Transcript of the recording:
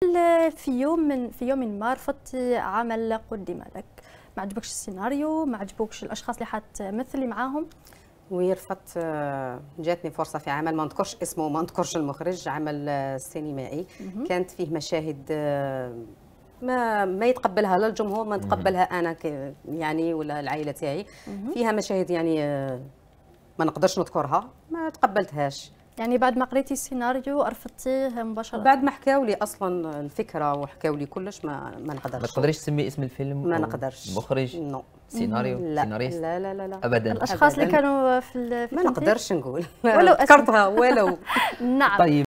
في يوم من في يوم ما رفضتي عمل قدم لك ما عجبكش السيناريو ما عجبوكش الاشخاص اللي حتمثلي معاهم ورفضت آه، جاتني فرصه في عمل ما نذكرش اسمه ما نذكرش المخرج عمل آه، سينمائي كانت فيه مشاهد آه، ما ما يتقبلها لا الجمهور ما نتقبلها انا يعني ولا العائله تاعي فيها مشاهد يعني ما نقدرش نذكرها ما تقبلتهاش يعني بعد ما قريتي السيناريو رفضتيه مباشره بعد ما حكاو لي اصلا الفكره وحكاو لي كلش ما ما نقدرش ما تقدريش تسمي اسم الفيلم ما نقدرش مخرج نو سيناريو لا. سيناريست لا لا لا, لا. ابدا الاشخاص أبداً. اللي كانوا في, في ما نقدرش نقول ولو كرتها ولو نعم طيب